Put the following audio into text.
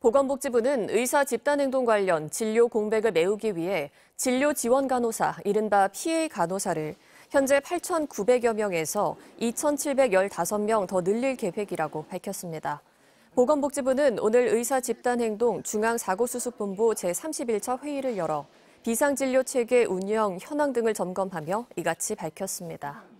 보건복지부는 의사 집단행동 관련 진료 공백을 메우기 위해 진료 지원 간호사, 이른바 PA 간호사를 현재 8,900여 명에서 2,715명 더 늘릴 계획이라고 밝혔습니다. 보건복지부는 오늘 의사 집단행동 중앙사고수습본부 제31차 회의를 열어 비상진료 체계 운영 현황 등을 점검하며 이같이 밝혔습니다.